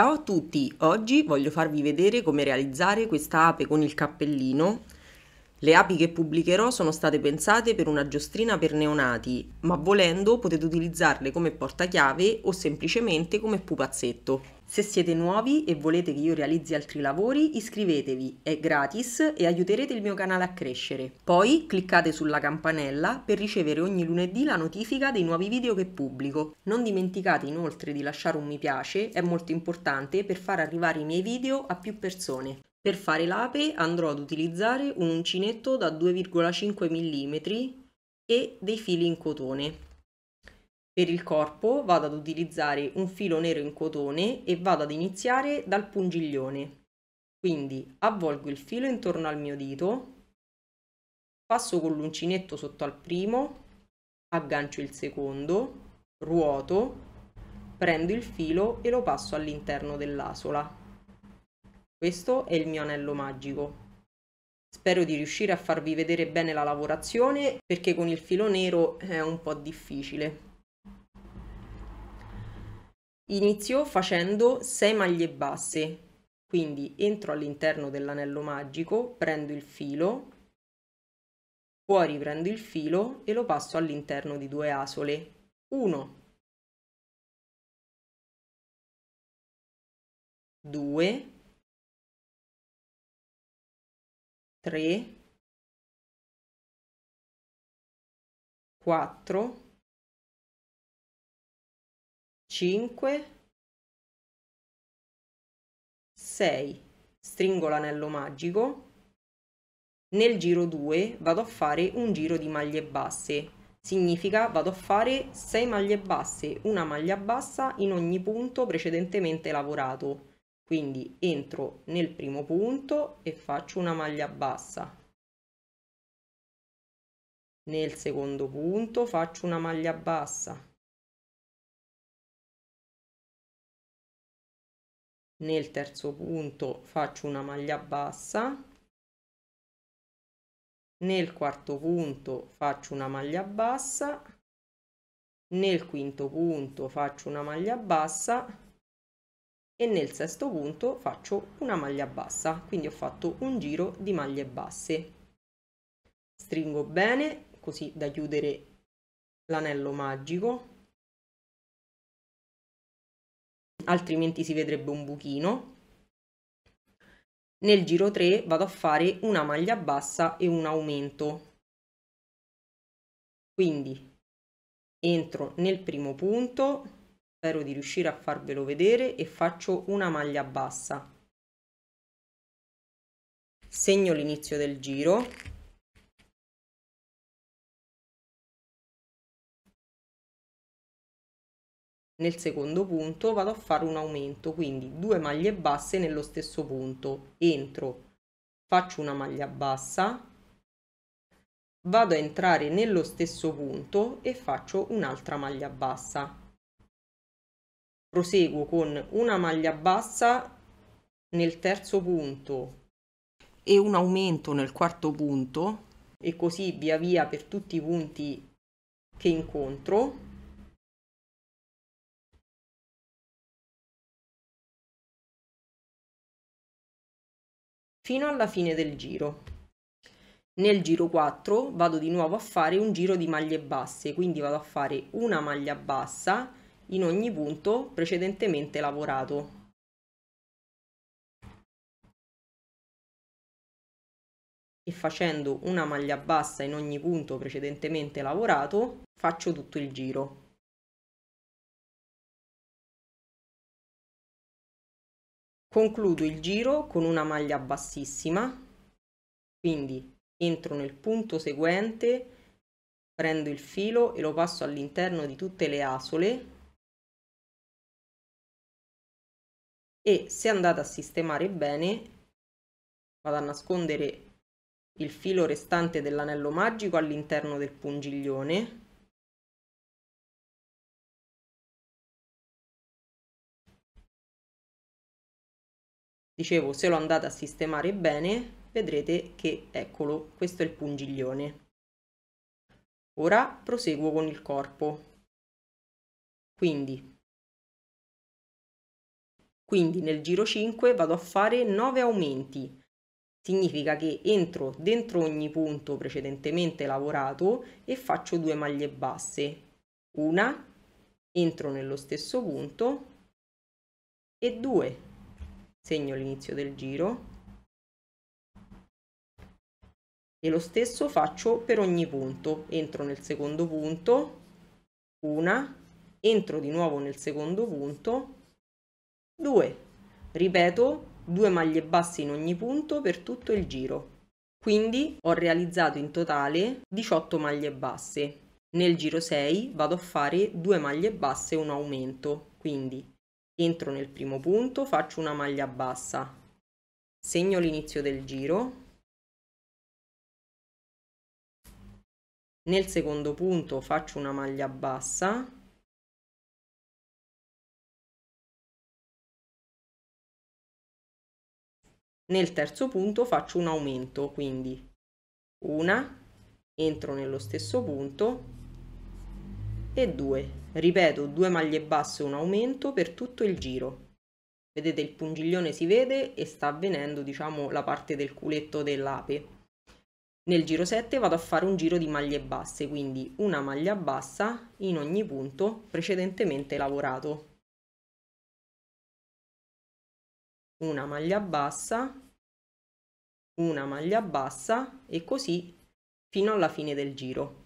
Ciao a tutti, oggi voglio farvi vedere come realizzare questa ape con il cappellino. Le api che pubblicherò sono state pensate per una giostrina per neonati, ma volendo potete utilizzarle come portachiave o semplicemente come pupazzetto. Se siete nuovi e volete che io realizzi altri lavori, iscrivetevi, è gratis e aiuterete il mio canale a crescere. Poi cliccate sulla campanella per ricevere ogni lunedì la notifica dei nuovi video che pubblico. Non dimenticate inoltre di lasciare un mi piace, è molto importante per far arrivare i miei video a più persone. Per fare l'ape andrò ad utilizzare un uncinetto da 2,5 mm e dei fili in cotone. Per il corpo vado ad utilizzare un filo nero in cotone e vado ad iniziare dal pungiglione. Quindi avvolgo il filo intorno al mio dito, passo con l'uncinetto sotto al primo, aggancio il secondo, ruoto, prendo il filo e lo passo all'interno dell'asola. Questo è il mio anello magico. Spero di riuscire a farvi vedere bene la lavorazione perché con il filo nero è un po' difficile. Inizio facendo 6 maglie basse, quindi entro all'interno dell'anello magico, prendo il filo, fuori prendo il filo e lo passo all'interno di due asole. 1, 2, 3, 4, 5 6 stringo l'anello magico nel giro 2 vado a fare un giro di maglie basse significa vado a fare 6 maglie basse una maglia bassa in ogni punto precedentemente lavorato quindi entro nel primo punto e faccio una maglia bassa nel secondo punto faccio una maglia bassa nel terzo punto faccio una maglia bassa nel quarto punto faccio una maglia bassa nel quinto punto faccio una maglia bassa e nel sesto punto faccio una maglia bassa quindi ho fatto un giro di maglie basse stringo bene così da chiudere l'anello magico altrimenti si vedrebbe un buchino. Nel giro 3 vado a fare una maglia bassa e un aumento. Quindi entro nel primo punto, spero di riuscire a farvelo vedere e faccio una maglia bassa. Segno l'inizio del giro nel secondo punto vado a fare un aumento quindi due maglie basse nello stesso punto entro faccio una maglia bassa vado a entrare nello stesso punto e faccio un'altra maglia bassa proseguo con una maglia bassa nel terzo punto e un aumento nel quarto punto e così via via per tutti i punti che incontro fino alla fine del giro. Nel giro 4 vado di nuovo a fare un giro di maglie basse, quindi vado a fare una maglia bassa in ogni punto precedentemente lavorato. E facendo una maglia bassa in ogni punto precedentemente lavorato faccio tutto il giro. concludo il giro con una maglia bassissima quindi entro nel punto seguente prendo il filo e lo passo all'interno di tutte le asole e se andate a sistemare bene vado a nascondere il filo restante dell'anello magico all'interno del pungiglione Dicevo, se lo andate a sistemare bene, vedrete che, eccolo, questo è il pungiglione. Ora proseguo con il corpo. Quindi, quindi nel giro 5 vado a fare 9 aumenti. Significa che entro dentro ogni punto precedentemente lavorato e faccio due maglie basse. Una, entro nello stesso punto e due segno l'inizio del giro e lo stesso faccio per ogni punto entro nel secondo punto una entro di nuovo nel secondo punto 2 ripeto due maglie basse in ogni punto per tutto il giro quindi ho realizzato in totale 18 maglie basse nel giro 6 vado a fare 2 maglie basse un aumento quindi entro nel primo punto, faccio una maglia bassa, segno l'inizio del giro, nel secondo punto faccio una maglia bassa, nel terzo punto faccio un aumento, quindi una, entro nello stesso punto, e 2. Ripeto, due maglie basse un aumento per tutto il giro. Vedete il pungiglione si vede e sta avvenendo diciamo la parte del culetto dell'ape. Nel giro 7 vado a fare un giro di maglie basse, quindi una maglia bassa in ogni punto precedentemente lavorato. Una maglia bassa, una maglia bassa e così fino alla fine del giro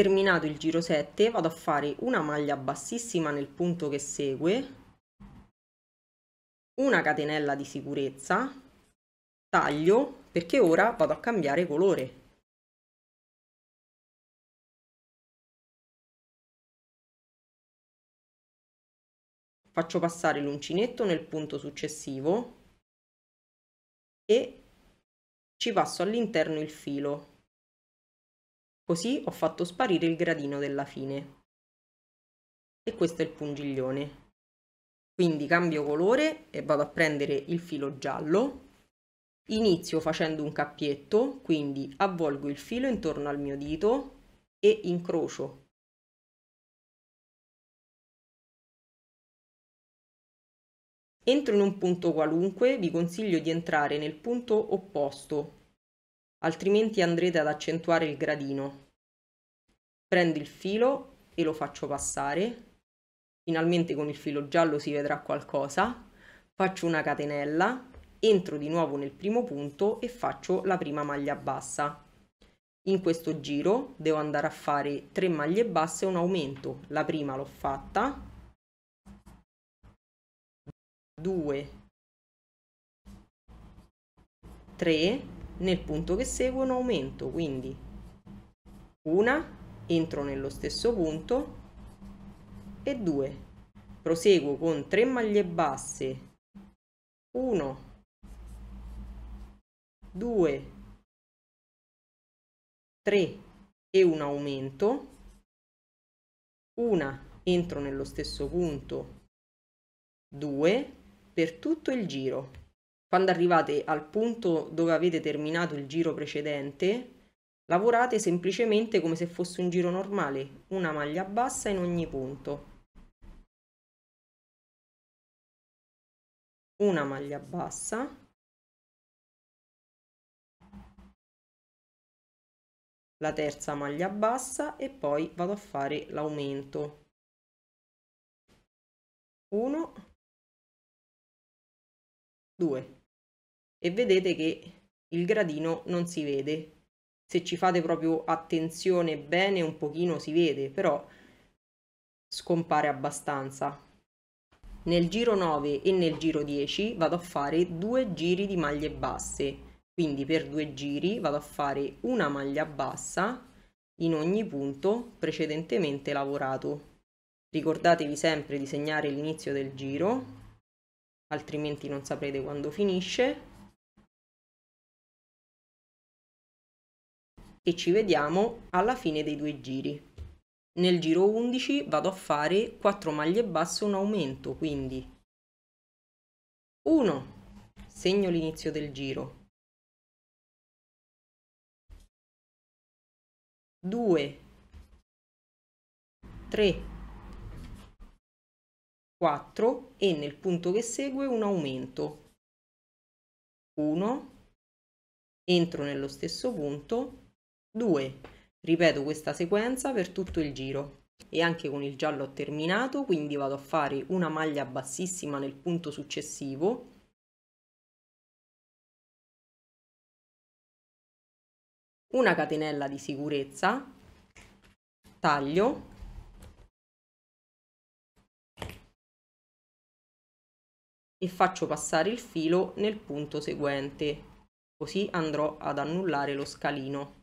terminato il giro 7 vado a fare una maglia bassissima nel punto che segue una catenella di sicurezza taglio perché ora vado a cambiare colore faccio passare l'uncinetto nel punto successivo e ci passo all'interno il filo Così ho fatto sparire il gradino della fine. E questo è il pungiglione. Quindi cambio colore e vado a prendere il filo giallo. Inizio facendo un cappietto, quindi avvolgo il filo intorno al mio dito e incrocio Entro in un punto qualunque, vi consiglio di entrare nel punto opposto altrimenti andrete ad accentuare il gradino. Prendo il filo e lo faccio passare, finalmente con il filo giallo si vedrà qualcosa, faccio una catenella, entro di nuovo nel primo punto e faccio la prima maglia bassa. In questo giro devo andare a fare 3 maglie basse e un aumento, la prima l'ho fatta, 2, 3 nel punto che segue un aumento, quindi una, entro nello stesso punto e due, proseguo con 3 maglie basse, 1, 2, 3 e un aumento, una, entro nello stesso punto, 2 per tutto il giro. Quando arrivate al punto dove avete terminato il giro precedente, lavorate semplicemente come se fosse un giro normale, una maglia bassa in ogni punto. Una maglia bassa. La terza maglia bassa e poi vado a fare l'aumento. 1 2 e vedete che il gradino non si vede. Se ci fate proprio attenzione bene un pochino si vede, però scompare abbastanza. Nel giro 9 e nel giro 10 vado a fare due giri di maglie basse, quindi per due giri vado a fare una maglia bassa in ogni punto precedentemente lavorato. Ricordatevi sempre di segnare l'inizio del giro, altrimenti non saprete quando finisce e ci vediamo alla fine dei due giri. Nel giro 11 vado a fare 4 maglie basse un aumento, quindi 1 segno l'inizio del giro 2 3 4 e nel punto che segue un aumento 1 entro nello stesso punto 2. Ripeto questa sequenza per tutto il giro e anche con il giallo ho terminato, quindi vado a fare una maglia bassissima nel punto successivo una catenella di sicurezza, taglio, e faccio passare il filo nel punto seguente, così andrò ad annullare lo scalino.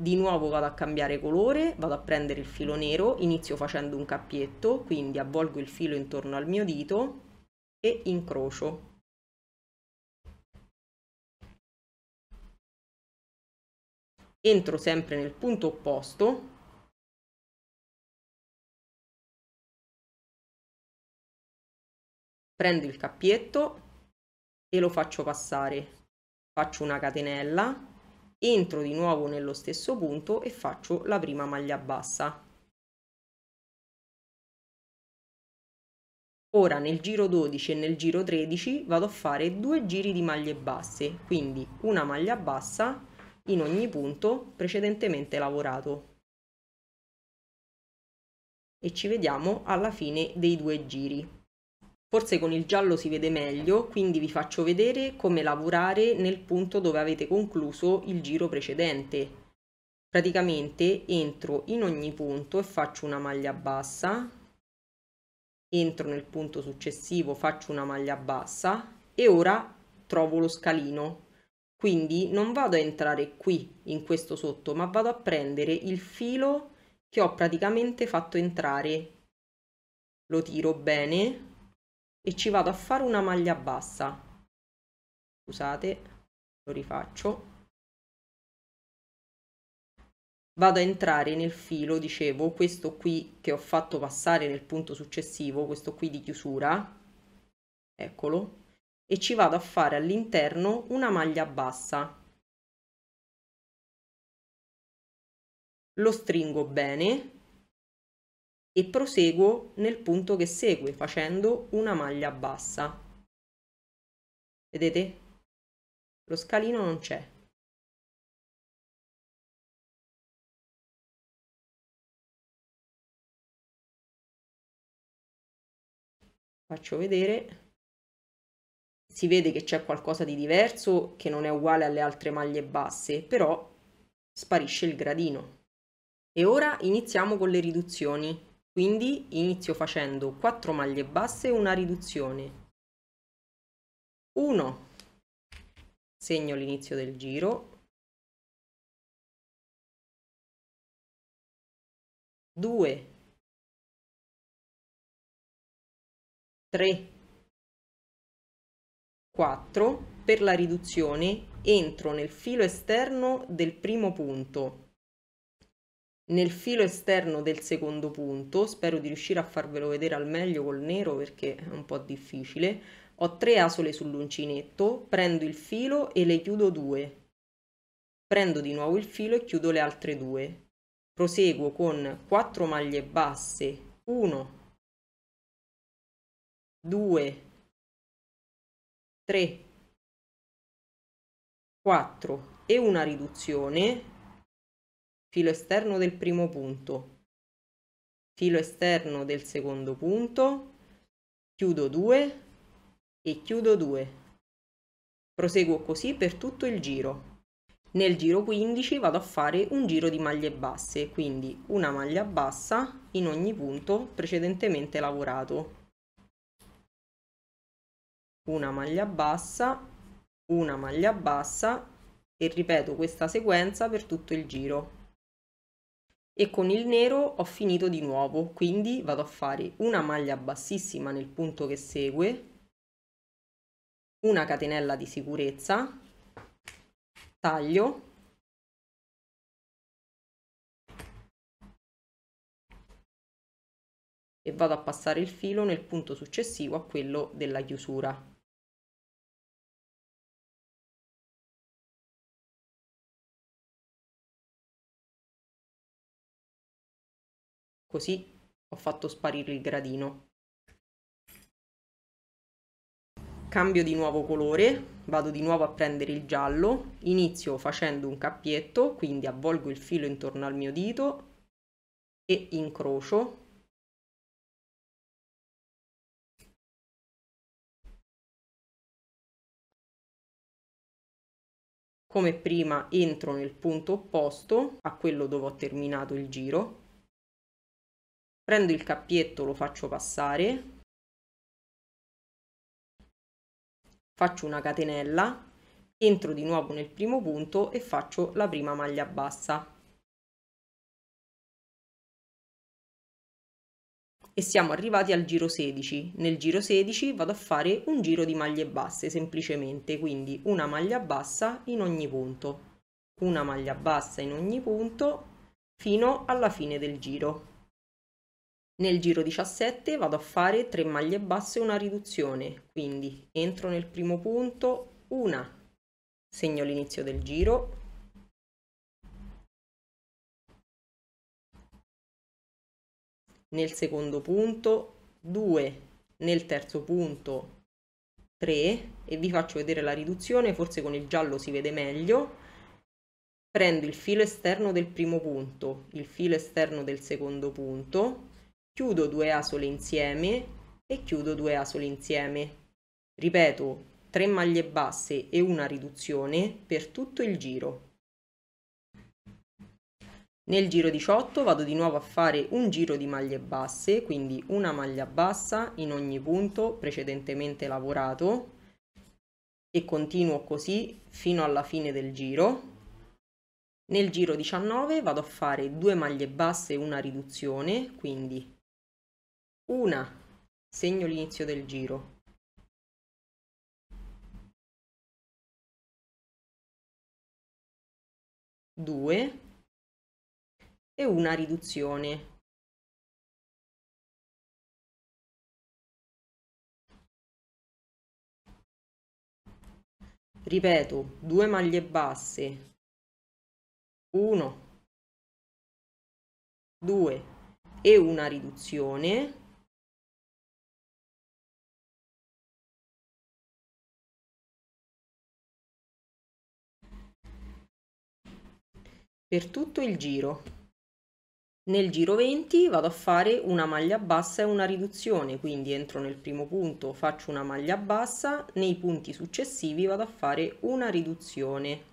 di nuovo vado a cambiare colore, vado a prendere il filo nero, inizio facendo un cappietto, quindi avvolgo il filo intorno al mio dito e incrocio. Entro sempre nel punto opposto prendo il cappietto e lo faccio passare faccio una catenella entro di nuovo nello stesso punto e faccio la prima maglia bassa. Ora nel giro 12 e nel giro 13 vado a fare due giri di maglie basse, quindi una maglia bassa in ogni punto precedentemente lavorato. E ci vediamo alla fine dei due giri. Forse con il giallo si vede meglio, quindi vi faccio vedere come lavorare nel punto dove avete concluso il giro precedente. Praticamente entro in ogni punto e faccio una maglia bassa, entro nel punto successivo, faccio una maglia bassa e ora trovo lo scalino. Quindi non vado a entrare qui in questo sotto, ma vado a prendere il filo che ho praticamente fatto entrare. Lo tiro bene e ci vado a fare una maglia bassa scusate lo rifaccio vado a entrare nel filo dicevo questo qui che ho fatto passare nel punto successivo questo qui di chiusura eccolo e ci vado a fare all'interno una maglia bassa lo stringo bene e proseguo nel punto che segue facendo una maglia bassa. Vedete? Lo scalino non c'è. Faccio vedere. Si vede che c'è qualcosa di diverso che non è uguale alle altre maglie basse, però sparisce il gradino. E ora iniziamo con le riduzioni. Quindi inizio facendo 4 maglie basse e una riduzione. 1. Segno l'inizio del giro. 2. 3. 4. Per la riduzione entro nel filo esterno del primo punto nel filo esterno del secondo punto, spero di riuscire a farvelo vedere al meglio col nero perché è un po' difficile, ho tre asole sull'uncinetto, prendo il filo e le chiudo due, prendo di nuovo il filo e chiudo le altre due, proseguo con 4 maglie basse, 1, 2, 3, 4 e una riduzione filo esterno del primo punto, filo esterno del secondo punto, chiudo 2 e chiudo 2. Proseguo così per tutto il giro. Nel giro 15 vado a fare un giro di maglie basse, quindi una maglia bassa in ogni punto precedentemente lavorato. Una maglia bassa, una maglia bassa e ripeto questa sequenza per tutto il giro e con il nero ho finito di nuovo, quindi vado a fare una maglia bassissima nel punto che segue, una catenella di sicurezza, taglio, e vado a passare il filo nel punto successivo a quello della chiusura. Così ho fatto sparire il gradino. Cambio di nuovo colore, vado di nuovo a prendere il giallo, inizio facendo un cappietto, quindi avvolgo il filo intorno al mio dito e incrocio come prima entro nel punto opposto a quello dove ho terminato il giro prendo il cappietto, lo faccio passare, faccio una catenella, entro di nuovo nel primo punto e faccio la prima maglia bassa. E siamo arrivati al giro 16. Nel giro 16 vado a fare un giro di maglie basse semplicemente, quindi una maglia bassa in ogni punto, una maglia bassa in ogni punto fino alla fine del giro. Nel giro 17 vado a fare 3 maglie basse e una riduzione, quindi entro nel primo punto, una, segno l'inizio del giro, nel secondo punto 2, nel terzo punto 3 e vi faccio vedere la riduzione, forse con il giallo si vede meglio. Prendo il filo esterno del primo punto, il filo esterno del secondo punto, chiudo due asole insieme e chiudo due asole insieme. Ripeto, 3 maglie basse e una riduzione per tutto il giro. Nel giro 18 vado di nuovo a fare un giro di maglie basse, quindi una maglia bassa in ogni punto precedentemente lavorato e continuo così fino alla fine del giro. Nel giro 19 vado a fare due maglie basse e una riduzione, quindi una segno l'inizio del giro. Due e una riduzione. Ripeto, due maglie basse, uno due e una riduzione per tutto il giro. Nel giro 20 vado a fare una maglia bassa e una riduzione, quindi entro nel primo punto, faccio una maglia bassa, nei punti successivi vado a fare una riduzione.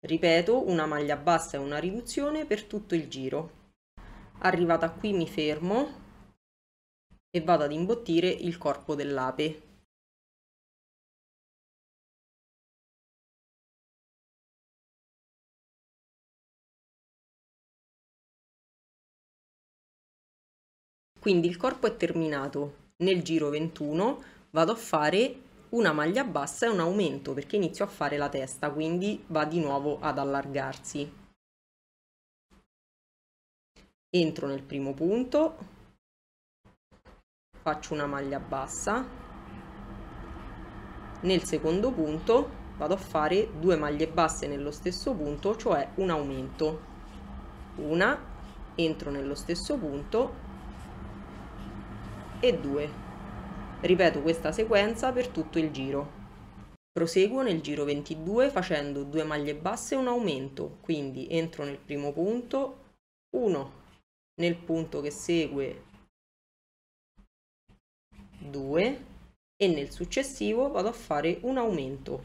Ripeto una maglia bassa e una riduzione per tutto il giro. Arrivata qui mi fermo e vado ad imbottire il corpo dell'ape. Quindi il corpo è terminato. Nel giro 21 vado a fare una maglia bassa e un aumento perché inizio a fare la testa, quindi va di nuovo ad allargarsi. Entro nel primo punto, faccio una maglia bassa, nel secondo punto vado a fare due maglie basse nello stesso punto, cioè un aumento. Una, entro nello stesso punto, e 2. Ripeto questa sequenza per tutto il giro. Proseguo nel giro 22 facendo 2 maglie basse e un aumento, quindi entro nel primo punto, 1 nel punto che segue 2 e nel successivo vado a fare un aumento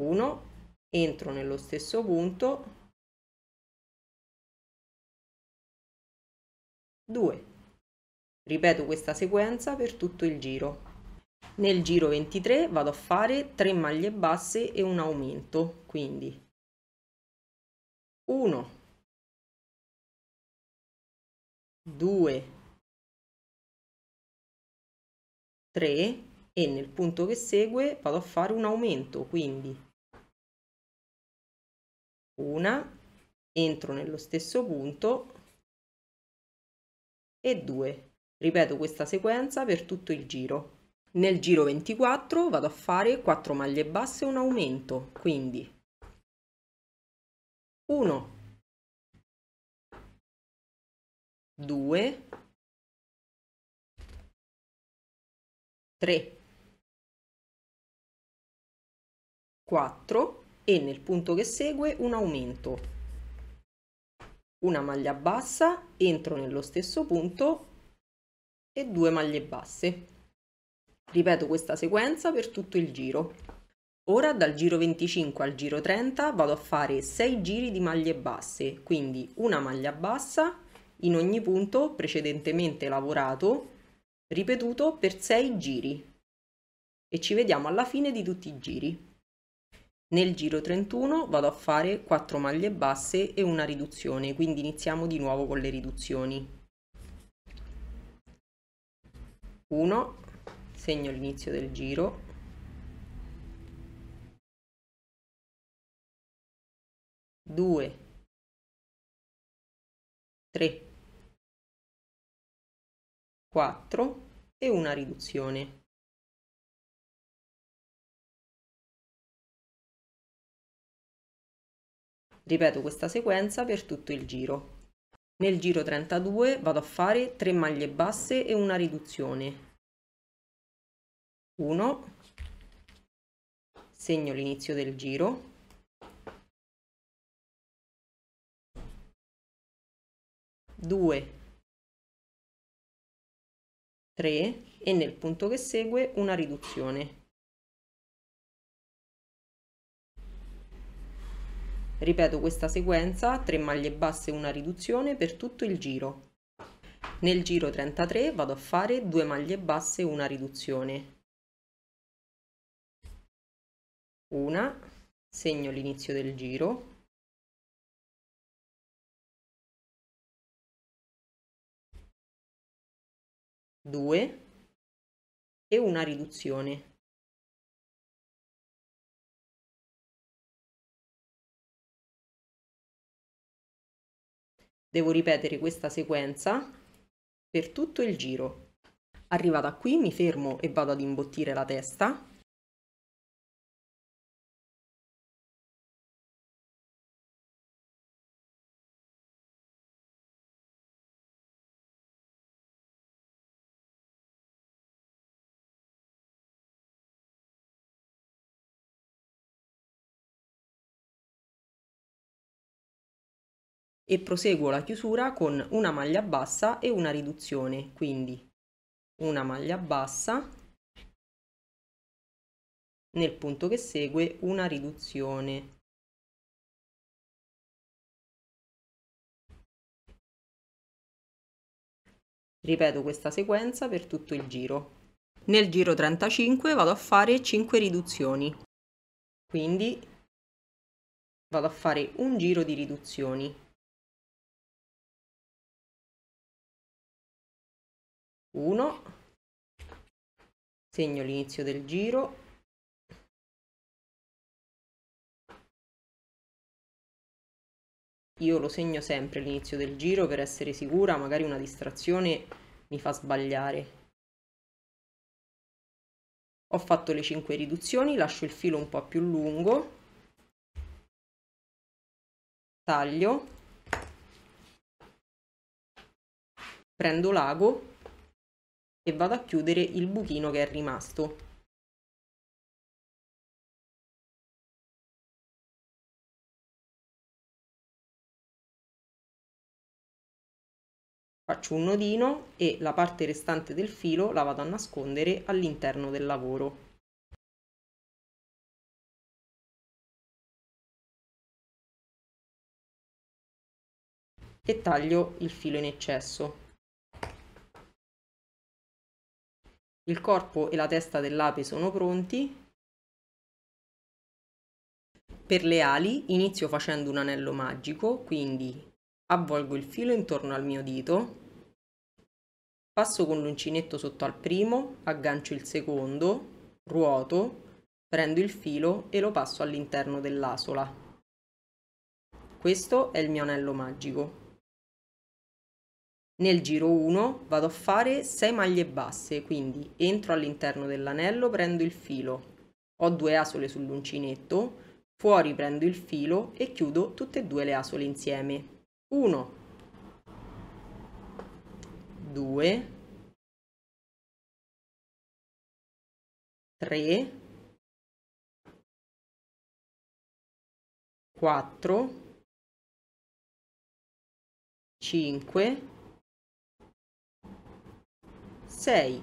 1 entro nello stesso punto 2 Ripeto questa sequenza per tutto il giro. Nel giro 23 vado a fare 3 maglie basse e un aumento, quindi 1, 2, 3 e nel punto che segue vado a fare un aumento, quindi una, entro nello stesso punto e due Ripeto questa sequenza per tutto il giro. Nel giro 24 vado a fare 4 maglie basse un aumento, quindi 1, 2, 3, 4 e nel punto che segue un aumento. Una maglia bassa, entro nello stesso punto e 2 maglie basse. Ripeto questa sequenza per tutto il giro. Ora dal giro 25 al giro 30 vado a fare 6 giri di maglie basse, quindi una maglia bassa in ogni punto precedentemente lavorato, ripetuto per 6 giri e ci vediamo alla fine di tutti i giri. Nel giro 31 vado a fare 4 maglie basse e una riduzione, quindi iniziamo di nuovo con le riduzioni. 1, segno l'inizio del giro, due, tre, quattro e una riduzione. Ripeto questa sequenza per tutto il giro. Nel giro 32 vado a fare 3 maglie basse e una riduzione. 1, segno l'inizio del giro, 2, 3 e nel punto che segue una riduzione. Ripeto questa sequenza, 3 maglie basse e una riduzione per tutto il giro. Nel giro 33 vado a fare 2 maglie basse e una riduzione. Una, segno l'inizio del giro. Due e una riduzione. Devo ripetere questa sequenza per tutto il giro. Arrivata qui mi fermo e vado ad imbottire la testa e proseguo la chiusura con una maglia bassa e una riduzione quindi una maglia bassa nel punto che segue una riduzione ripeto questa sequenza per tutto il giro nel giro 35 vado a fare 5 riduzioni quindi vado a fare un giro di riduzioni 1, segno l'inizio del giro, io lo segno sempre l'inizio del giro per essere sicura, magari una distrazione mi fa sbagliare. Ho fatto le 5 riduzioni, lascio il filo un po' più lungo, taglio, prendo l'ago e vado a chiudere il buchino che è rimasto. Faccio un nodino e la parte restante del filo la vado a nascondere all'interno del lavoro. e taglio il filo in eccesso. Il corpo e la testa dell'ape sono pronti. Per le ali inizio facendo un anello magico, quindi avvolgo il filo intorno al mio dito, passo con l'uncinetto sotto al primo, aggancio il secondo, ruoto, prendo il filo e lo passo all'interno dell'asola. Questo è il mio anello magico. Nel giro 1 vado a fare 6 maglie basse, quindi entro all'interno dell'anello, prendo il filo, ho due asole sull'uncinetto, fuori prendo il filo e chiudo tutte e due le asole insieme. 1, 2, 3, 4, 5, 6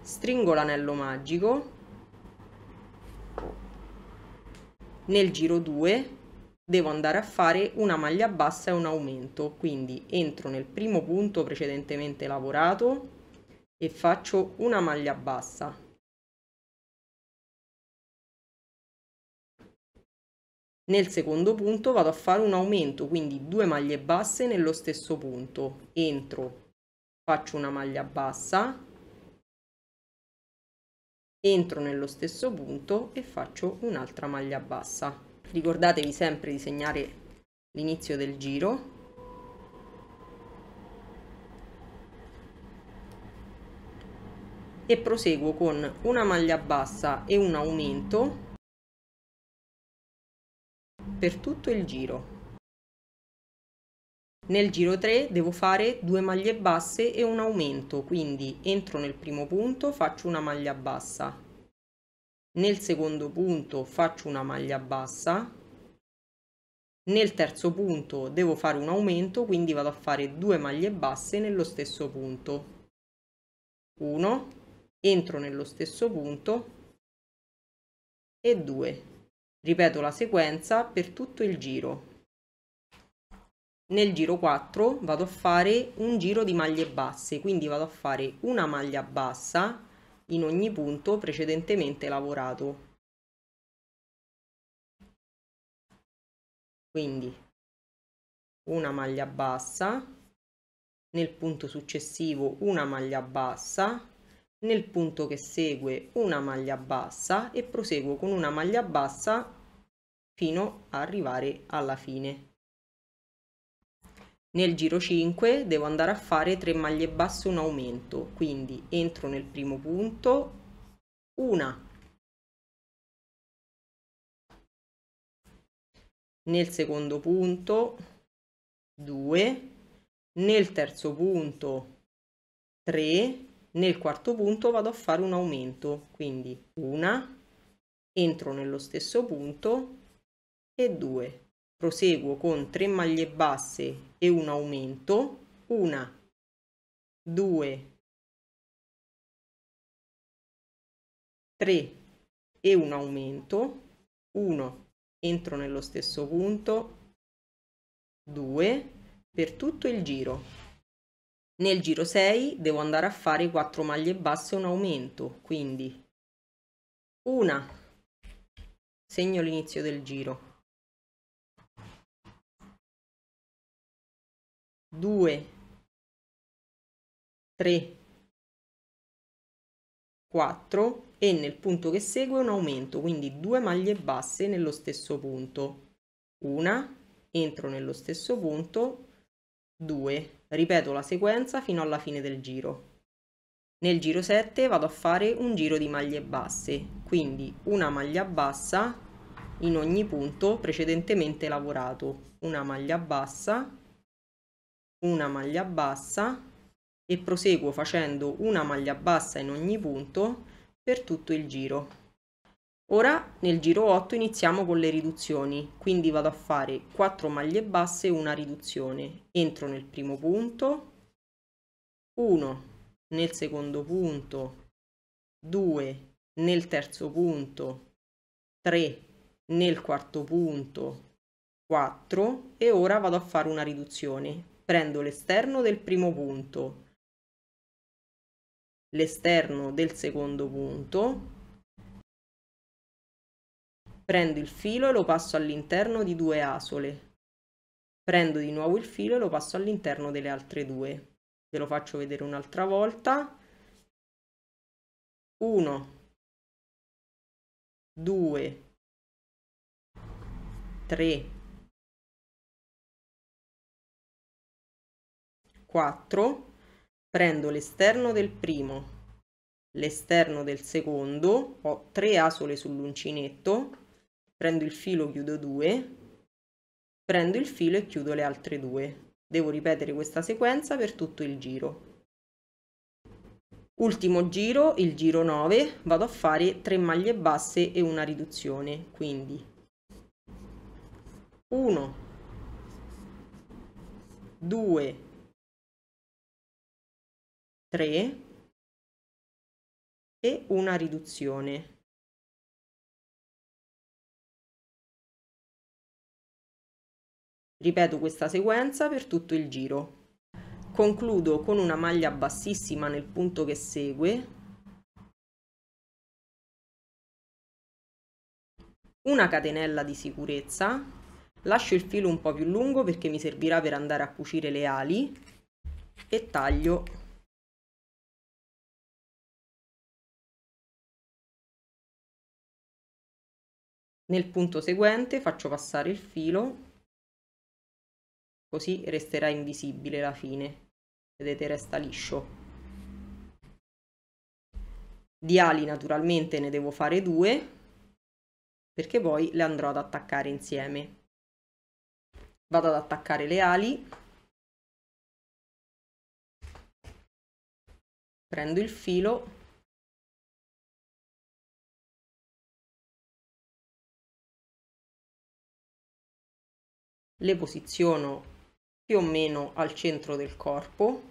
stringo l'anello magico nel giro 2 devo andare a fare una maglia bassa e un aumento quindi entro nel primo punto precedentemente lavorato e faccio una maglia bassa nel secondo punto vado a fare un aumento quindi due maglie basse nello stesso punto entro faccio una maglia bassa entro nello stesso punto e faccio un'altra maglia bassa ricordatevi sempre di segnare l'inizio del giro e proseguo con una maglia bassa e un aumento per tutto il giro nel giro 3 devo fare due maglie basse e un aumento, quindi entro nel primo punto, faccio una maglia bassa. Nel secondo punto faccio una maglia bassa. Nel terzo punto devo fare un aumento, quindi vado a fare due maglie basse nello stesso punto. 1, entro nello stesso punto e 2. Ripeto la sequenza per tutto il giro nel giro 4 vado a fare un giro di maglie basse quindi vado a fare una maglia bassa in ogni punto precedentemente lavorato quindi una maglia bassa nel punto successivo una maglia bassa nel punto che segue una maglia bassa e proseguo con una maglia bassa fino a arrivare alla fine nel giro 5 devo andare a fare 3 maglie basse un aumento, quindi entro nel primo punto, una, nel secondo punto 2, nel terzo punto 3, nel quarto punto vado a fare un aumento, quindi una, entro nello stesso punto e due proseguo con 3 maglie basse e un aumento 1 2 3 e un aumento 1 entro nello stesso punto 2 per tutto il giro nel giro 6 devo andare a fare 4 maglie basse e un aumento quindi una segno l'inizio del giro 2, 3, 4 e nel punto che segue un aumento, quindi due maglie basse nello stesso punto. Una, entro nello stesso punto, 2. Ripeto la sequenza fino alla fine del giro. Nel giro 7 vado a fare un giro di maglie basse, quindi una maglia bassa in ogni punto precedentemente lavorato, una maglia bassa una maglia bassa e proseguo facendo una maglia bassa in ogni punto per tutto il giro. Ora nel giro 8 iniziamo con le riduzioni, quindi vado a fare 4 maglie basse e una riduzione. Entro nel primo punto, 1 nel secondo punto, 2 nel terzo punto, 3 nel quarto punto, 4 e ora vado a fare una riduzione prendo l'esterno del primo punto, l'esterno del secondo punto, prendo il filo e lo passo all'interno di due asole, prendo di nuovo il filo e lo passo all'interno delle altre due, ve lo faccio vedere un'altra volta, 1, 2, 3, 4 prendo l'esterno del primo l'esterno del secondo ho 3 asole sull'uncinetto prendo il filo chiudo 2 prendo il filo e chiudo le altre due devo ripetere questa sequenza per tutto il giro ultimo giro il giro 9 vado a fare 3 maglie basse e una riduzione quindi 1 2 3 e una riduzione. Ripeto questa sequenza per tutto il giro. Concludo con una maglia bassissima nel punto che segue, una catenella di sicurezza, lascio il filo un po' più lungo perché mi servirà per andare a cucire le ali e taglio Nel punto seguente faccio passare il filo, così resterà invisibile la fine. Vedete, resta liscio. Di ali naturalmente ne devo fare due, perché poi le andrò ad attaccare insieme. Vado ad attaccare le ali, prendo il filo le posiziono più o meno al centro del corpo,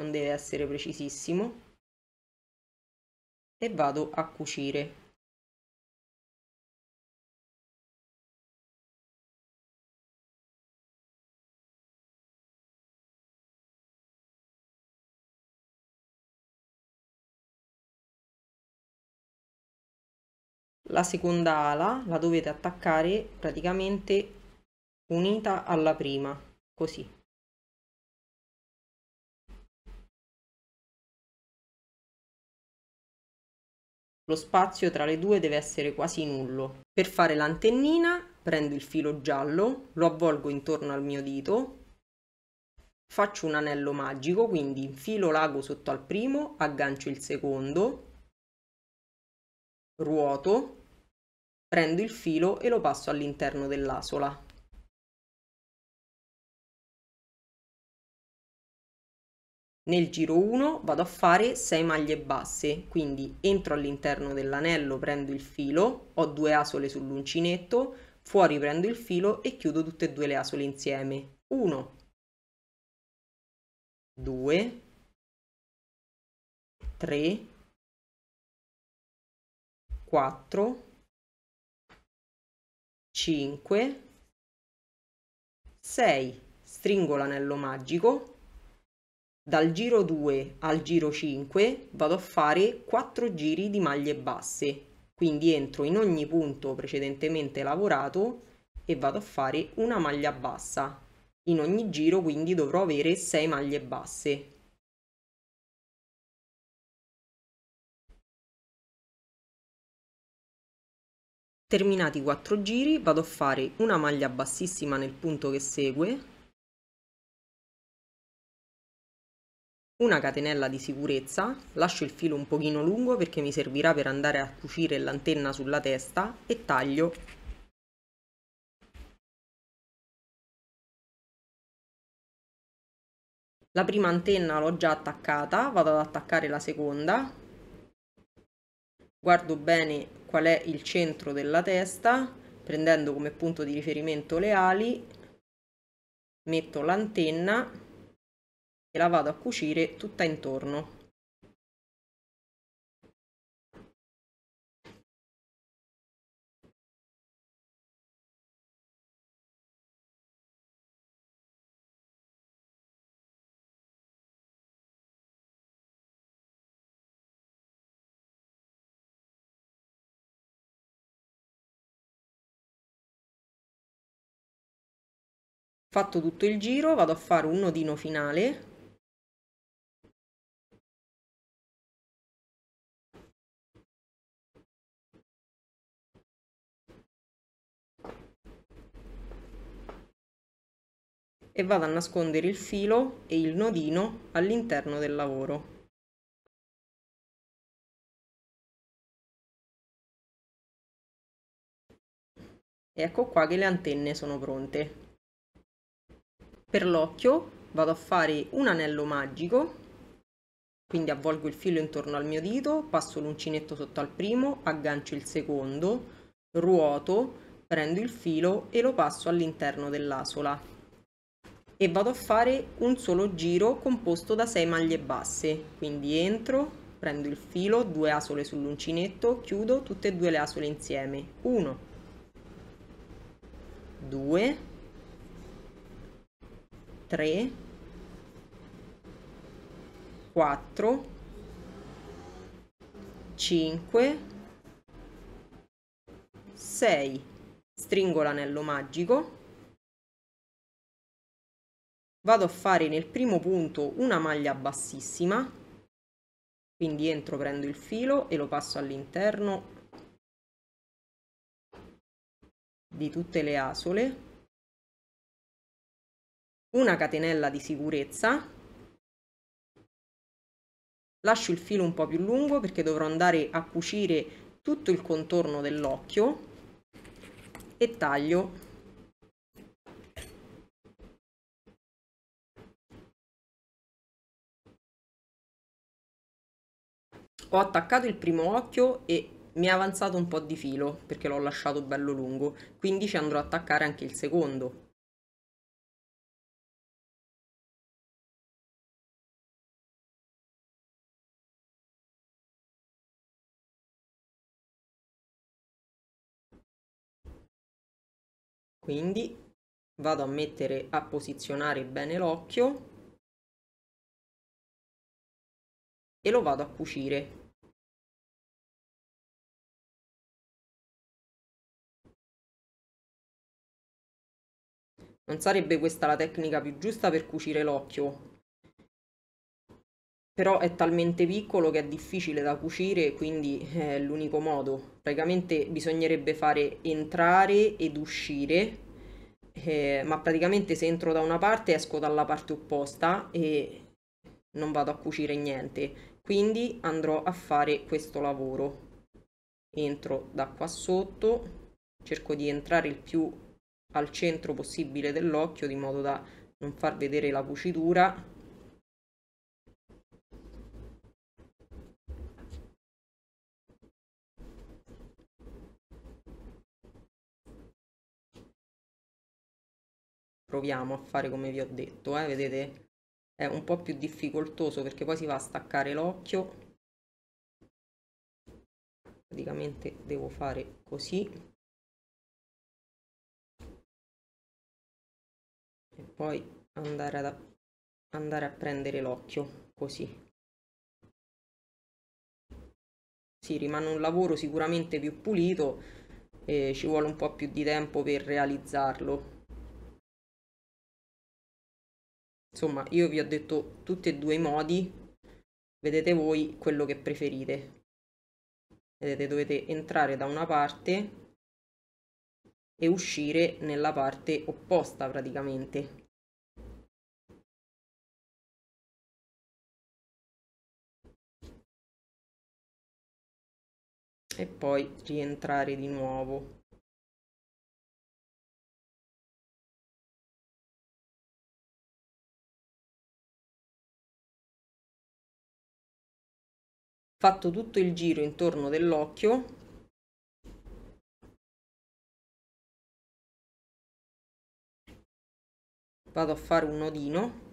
non deve essere precisissimo, e vado a cucire. La seconda ala la dovete attaccare praticamente unita alla prima, così. Lo spazio tra le due deve essere quasi nullo. Per fare l'antennina prendo il filo giallo, lo avvolgo intorno al mio dito, faccio un anello magico, quindi infilo l'ago sotto al primo, aggancio il secondo, ruoto, prendo il filo e lo passo all'interno dell'asola. nel giro 1 vado a fare 6 maglie basse quindi entro all'interno dell'anello prendo il filo ho due asole sull'uncinetto fuori prendo il filo e chiudo tutte e due le asole insieme 1 2 3 4 5 6 stringo l'anello magico dal giro 2 al giro 5 vado a fare 4 giri di maglie basse, quindi entro in ogni punto precedentemente lavorato e vado a fare una maglia bassa. In ogni giro quindi dovrò avere 6 maglie basse. Terminati i 4 giri vado a fare una maglia bassissima nel punto che segue una catenella di sicurezza, lascio il filo un pochino lungo perché mi servirà per andare a cucire l'antenna sulla testa e taglio. La prima antenna l'ho già attaccata, vado ad attaccare la seconda, guardo bene qual è il centro della testa, prendendo come punto di riferimento le ali, metto l'antenna e la vado a cucire tutta intorno. fatto tutto il giro vado a fare un nodino finale e vado a nascondere il filo e il nodino all'interno del lavoro. E ecco qua che le antenne sono pronte. Per l'occhio vado a fare un anello magico, quindi avvolgo il filo intorno al mio dito, passo l'uncinetto sotto al primo, aggancio il secondo, ruoto, prendo il filo e lo passo all'interno dell'asola e vado a fare un solo giro composto da 6 maglie basse quindi entro prendo il filo 2 asole sull'uncinetto chiudo tutte e due le asole insieme 1 2 3 4 5 6 stringo l'anello magico vado a fare nel primo punto una maglia bassissima quindi entro prendo il filo e lo passo all'interno di tutte le asole una catenella di sicurezza lascio il filo un po' più lungo perché dovrò andare a cucire tutto il contorno dell'occhio e taglio ho attaccato il primo occhio e mi è avanzato un po' di filo perché l'ho lasciato bello lungo, quindi ci andrò ad attaccare anche il secondo. Quindi vado a mettere a posizionare bene l'occhio e lo vado a cucire Non sarebbe questa la tecnica più giusta per cucire l'occhio, però è talmente piccolo che è difficile da cucire, quindi è eh, l'unico modo. Praticamente bisognerebbe fare entrare ed uscire, eh, ma praticamente se entro da una parte esco dalla parte opposta e non vado a cucire niente. Quindi andrò a fare questo lavoro. Entro da qua sotto, cerco di entrare il più al centro possibile dell'occhio di modo da non far vedere la cucitura proviamo a fare come vi ho detto eh, vedete è un po' più difficoltoso perché poi si va a staccare l'occhio praticamente devo fare così poi andare, ad, andare a prendere l'occhio così sì rimane un lavoro sicuramente più pulito e ci vuole un po' più di tempo per realizzarlo insomma io vi ho detto tutti e due i modi vedete voi quello che preferite vedete dovete entrare da una parte e uscire nella parte opposta praticamente e poi rientrare di nuovo fatto tutto il giro intorno dell'occhio vado a fare un nodino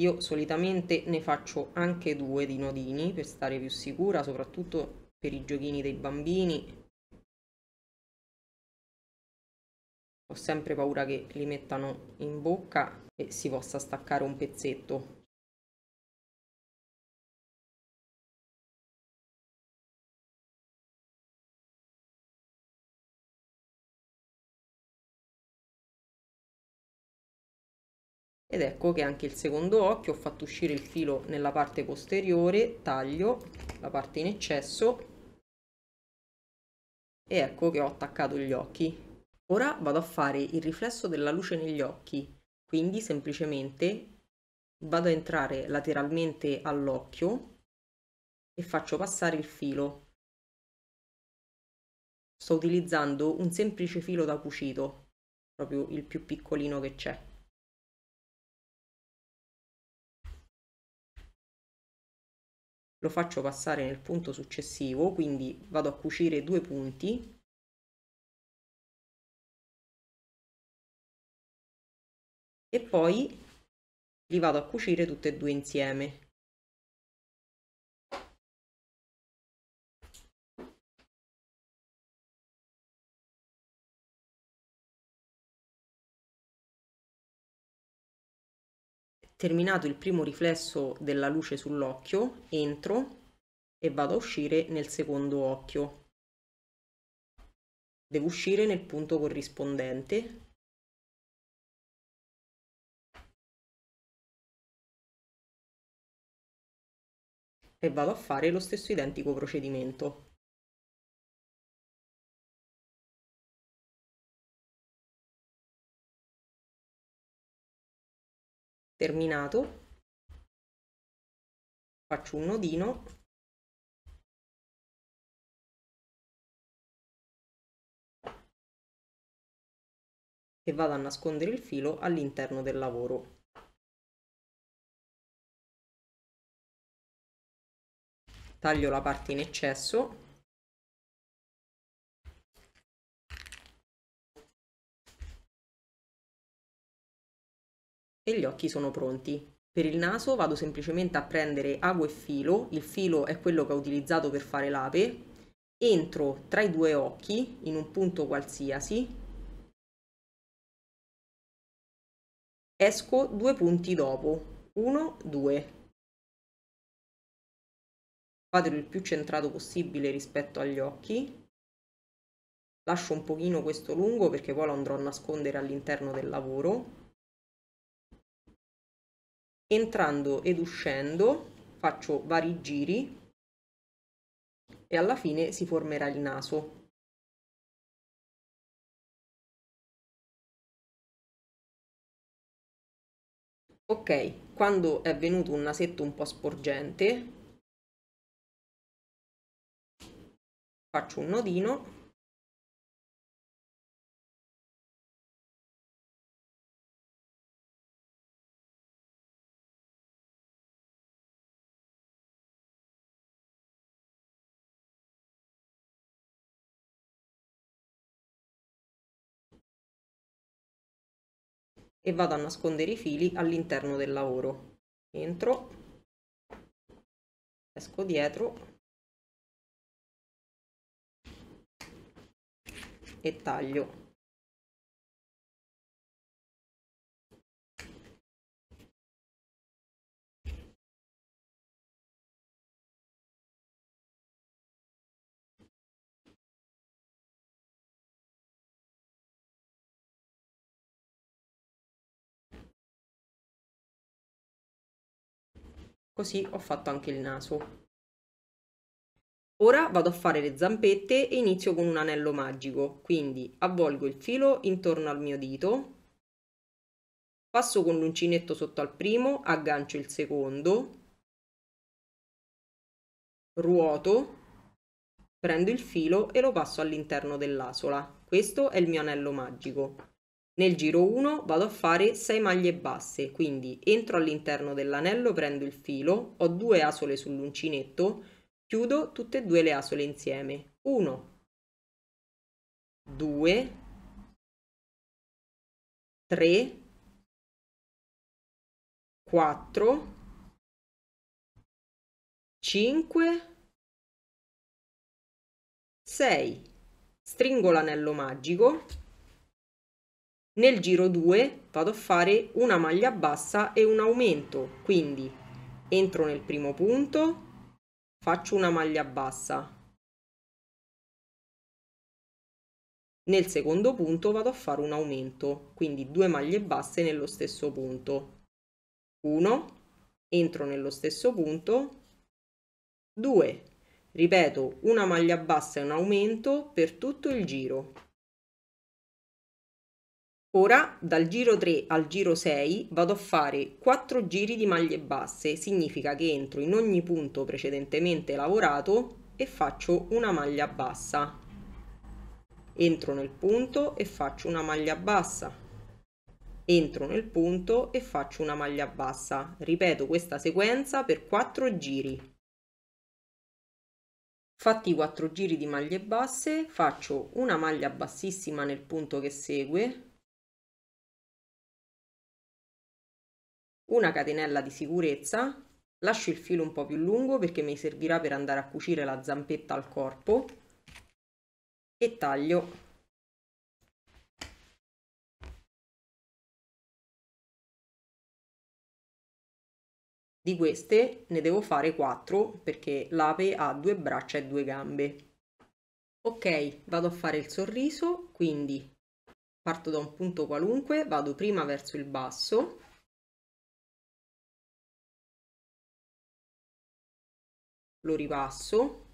Io solitamente ne faccio anche due di nodini per stare più sicura, soprattutto per i giochini dei bambini. Ho sempre paura che li mettano in bocca e si possa staccare un pezzetto ed ecco che anche il secondo occhio ho fatto uscire il filo nella parte posteriore taglio la parte in eccesso e ecco che ho attaccato gli occhi ora vado a fare il riflesso della luce negli occhi quindi semplicemente vado a entrare lateralmente all'occhio e faccio passare il filo sto utilizzando un semplice filo da cucito proprio il più piccolino che c'è lo faccio passare nel punto successivo, quindi vado a cucire due punti e poi li vado a cucire tutte e due insieme. Terminato il primo riflesso della luce sull'occhio, entro e vado a uscire nel secondo occhio. Devo uscire nel punto corrispondente e vado a fare lo stesso identico procedimento. terminato faccio un nodino e vado a nascondere il filo all'interno del lavoro taglio la parte in eccesso e gli occhi sono pronti. Per il naso vado semplicemente a prendere ago e filo, il filo è quello che ho utilizzato per fare l'ape, entro tra i due occhi in un punto qualsiasi, esco due punti dopo, 1, 2. Fatelo il più centrato possibile rispetto agli occhi, lascio un pochino questo lungo perché poi lo andrò a nascondere all'interno del lavoro entrando ed uscendo faccio vari giri e alla fine si formerà il naso. Ok, quando è venuto un nasetto un po' sporgente, faccio un nodino e vado a nascondere i fili all'interno del lavoro. Entro, esco dietro e taglio. Così ho fatto anche il naso. Ora vado a fare le zampette e inizio con un anello magico, quindi avvolgo il filo intorno al mio dito, passo con l'uncinetto sotto al primo, aggancio il secondo, ruoto, prendo il filo e lo passo all'interno dell'asola. Questo è il mio anello magico. Nel giro 1 vado a fare 6 maglie basse, quindi entro all'interno dell'anello, prendo il filo, ho due asole sull'uncinetto, chiudo tutte e due le asole insieme. 1, 2, 3, 4, 5, 6. Stringo l'anello magico nel giro 2 vado a fare una maglia bassa e un aumento quindi entro nel primo punto faccio una maglia bassa nel secondo punto vado a fare un aumento quindi due maglie basse nello stesso punto 1 entro nello stesso punto 2 ripeto una maglia bassa e un aumento per tutto il giro Ora dal giro 3 al giro 6 vado a fare 4 giri di maglie basse, significa che entro in ogni punto precedentemente lavorato e faccio una maglia bassa. Entro nel punto e faccio una maglia bassa. Entro nel punto e faccio una maglia bassa. Ripeto questa sequenza per 4 giri. Fatti i 4 giri di maglie basse, faccio una maglia bassissima nel punto che segue, una catenella di sicurezza, lascio il filo un po' più lungo perché mi servirà per andare a cucire la zampetta al corpo e taglio Di queste ne devo fare 4 perché l'ape ha due braccia e due gambe. Ok, vado a fare il sorriso, quindi parto da un punto qualunque, vado prima verso il basso lo ripasso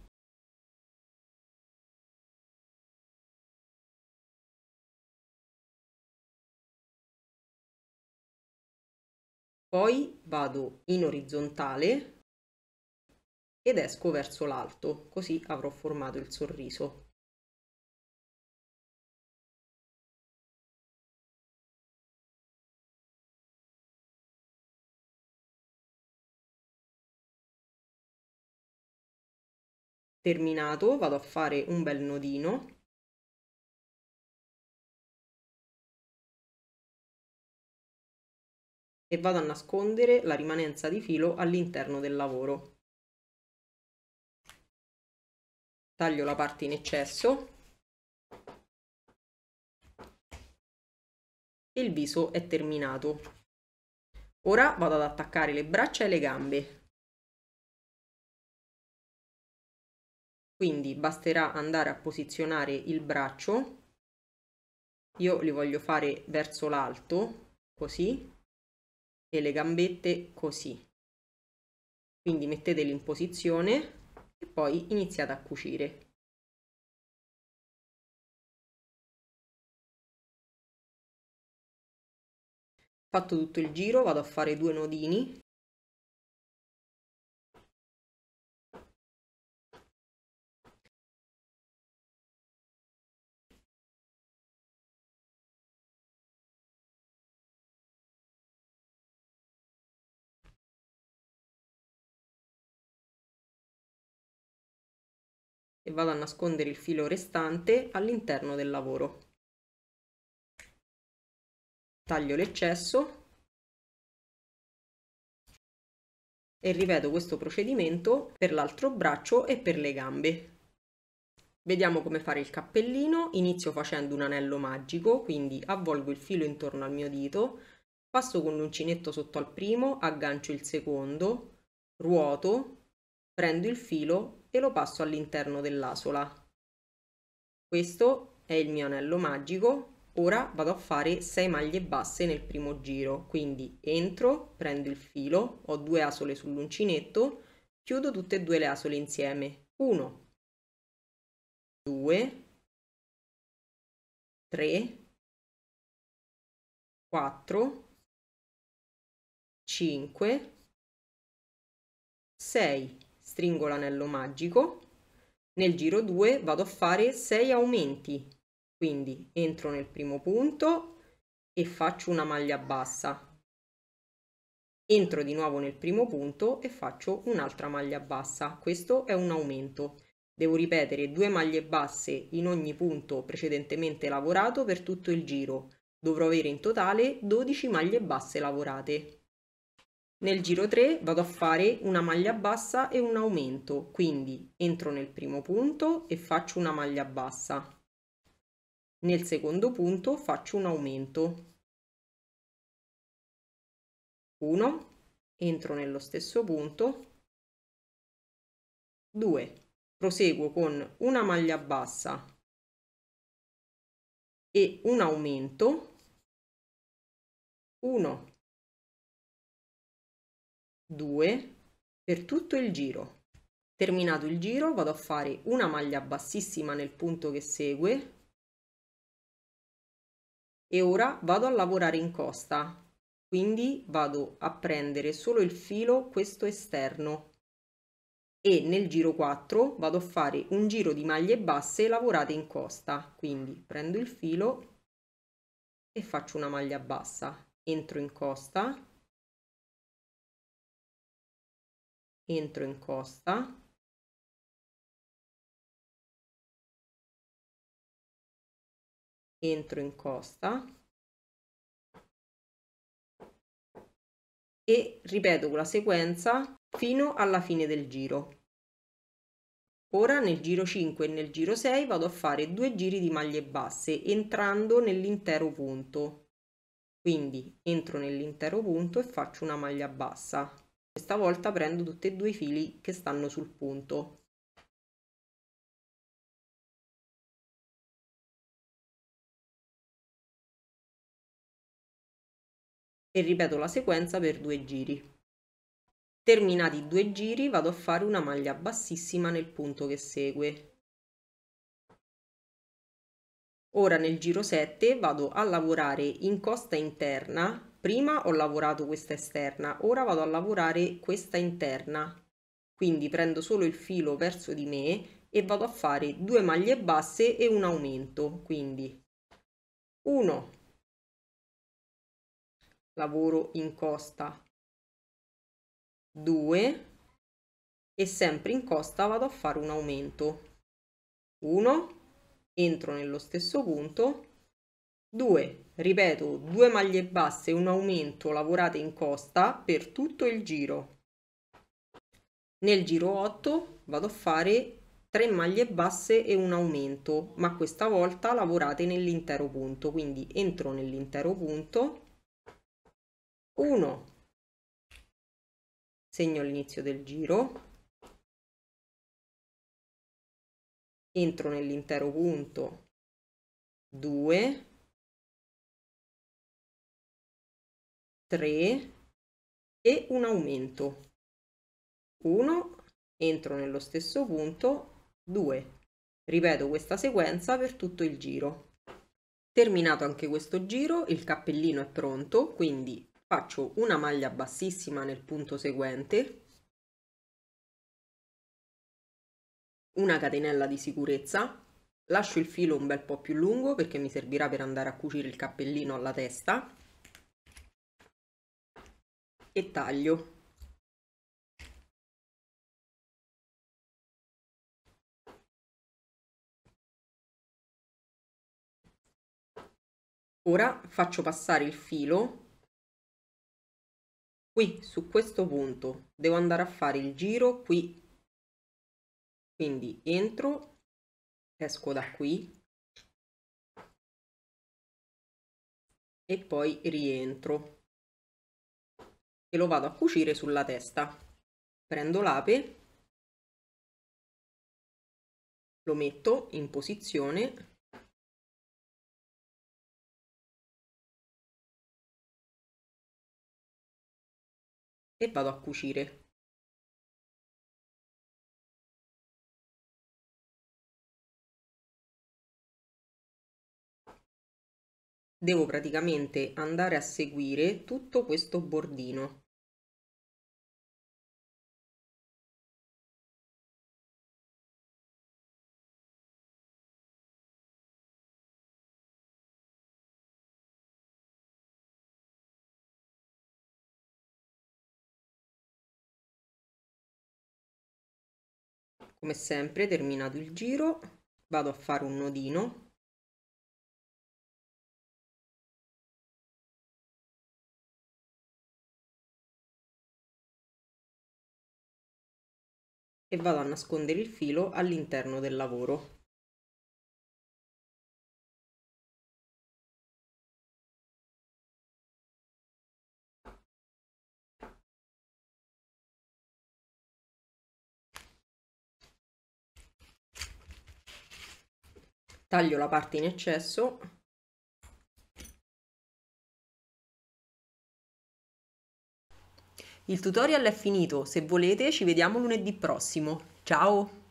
poi vado in orizzontale ed esco verso l'alto, così avrò formato il sorriso. terminato vado a fare un bel nodino e vado a nascondere la rimanenza di filo all'interno del lavoro. Taglio la parte in eccesso e il viso è terminato. Ora vado ad attaccare le braccia e le gambe. Quindi basterà andare a posizionare il braccio, io li voglio fare verso l'alto, così, e le gambette così. Quindi metteteli in posizione e poi iniziate a cucire. Fatto tutto il giro vado a fare due nodini e vado a nascondere il filo restante all'interno del lavoro. Taglio l'eccesso e ripeto questo procedimento per l'altro braccio e per le gambe. Vediamo come fare il cappellino, inizio facendo un anello magico, quindi avvolgo il filo intorno al mio dito, passo con l'uncinetto sotto al primo, aggancio il secondo, ruoto, prendo il filo e lo passo all'interno dell'asola. Questo è il mio anello magico, ora vado a fare 6 maglie basse nel primo giro, quindi entro, prendo il filo, ho due asole sull'uncinetto, chiudo tutte e due le asole insieme, 1, 2, 3, 4, 5, 6, stringo l'anello magico, nel giro 2 vado a fare 6 aumenti, quindi entro nel primo punto e faccio una maglia bassa, entro di nuovo nel primo punto e faccio un'altra maglia bassa, questo è un aumento. Devo ripetere due maglie basse in ogni punto precedentemente lavorato per tutto il giro, dovrò avere in totale 12 maglie basse lavorate. Nel giro 3 vado a fare una maglia bassa e un aumento, quindi entro nel primo punto e faccio una maglia bassa. Nel secondo punto faccio un aumento. 1, entro nello stesso punto. 2, proseguo con una maglia bassa e un aumento. 1, 2 per tutto il giro. Terminato il giro vado a fare una maglia bassissima nel punto che segue e ora vado a lavorare in costa quindi vado a prendere solo il filo questo esterno e nel giro 4 vado a fare un giro di maglie basse lavorate in costa quindi prendo il filo e faccio una maglia bassa entro in costa entro in costa entro in costa e ripeto la sequenza fino alla fine del giro. Ora nel giro 5 e nel giro 6 vado a fare due giri di maglie basse entrando nell'intero punto. Quindi entro nell'intero punto e faccio una maglia bassa. Questa volta prendo tutti e due i fili che stanno sul punto. E ripeto la sequenza per due giri. Terminati i due giri vado a fare una maglia bassissima nel punto che segue. Ora nel giro 7 vado a lavorare in costa interna prima ho lavorato questa esterna, ora vado a lavorare questa interna. Quindi prendo solo il filo verso di me e vado a fare due maglie basse e un aumento. Quindi 1 lavoro in costa 2 e sempre in costa vado a fare un aumento 1 entro nello stesso punto 2, ripeto, 2 maglie basse e un aumento lavorate in costa per tutto il giro. Nel giro 8 vado a fare 3 maglie basse e un aumento, ma questa volta lavorate nell'intero punto, quindi entro nell'intero punto, 1, segno l'inizio del giro, entro nell'intero punto, 2, 3 e un aumento 1 entro nello stesso punto 2 ripeto questa sequenza per tutto il giro terminato anche questo giro il cappellino è pronto quindi faccio una maglia bassissima nel punto seguente una catenella di sicurezza lascio il filo un bel po più lungo perché mi servirà per andare a cucire il cappellino alla testa e taglio. Ora faccio passare il filo qui su questo punto, devo andare a fare il giro qui, quindi entro, esco da qui e poi rientro e lo vado a cucire sulla testa. Prendo l'ape, lo metto in posizione e vado a cucire. Devo praticamente andare a seguire tutto questo bordino. come sempre terminato il giro vado a fare un nodino e vado a nascondere il filo all'interno del lavoro taglio la parte in eccesso Il tutorial è finito, se volete ci vediamo lunedì prossimo. Ciao!